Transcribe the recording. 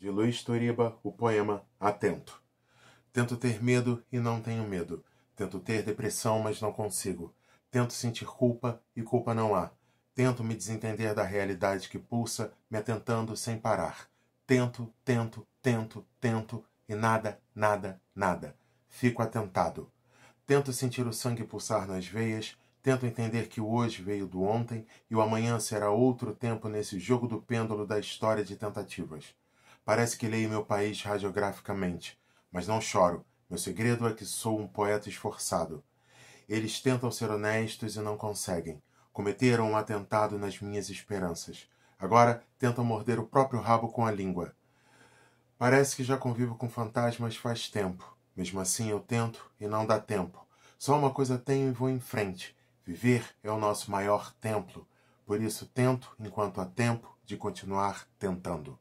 de Luiz Toriba, o poema Atento. Tento ter medo e não tenho medo. Tento ter depressão, mas não consigo. Tento sentir culpa e culpa não há. Tento me desentender da realidade que pulsa, me atentando sem parar. Tento, tento, tento, tento e nada, nada, nada. Fico atentado. Tento sentir o sangue pulsar nas veias. Tento entender que o hoje veio do ontem e o amanhã será outro tempo nesse jogo do pêndulo da história de tentativas. Parece que leio meu país radiograficamente, mas não choro. Meu segredo é que sou um poeta esforçado. Eles tentam ser honestos e não conseguem. Cometeram um atentado nas minhas esperanças. Agora tentam morder o próprio rabo com a língua. Parece que já convivo com fantasmas faz tempo. Mesmo assim eu tento e não dá tempo. Só uma coisa tenho e vou em frente. Viver é o nosso maior templo. Por isso tento, enquanto há tempo, de continuar tentando.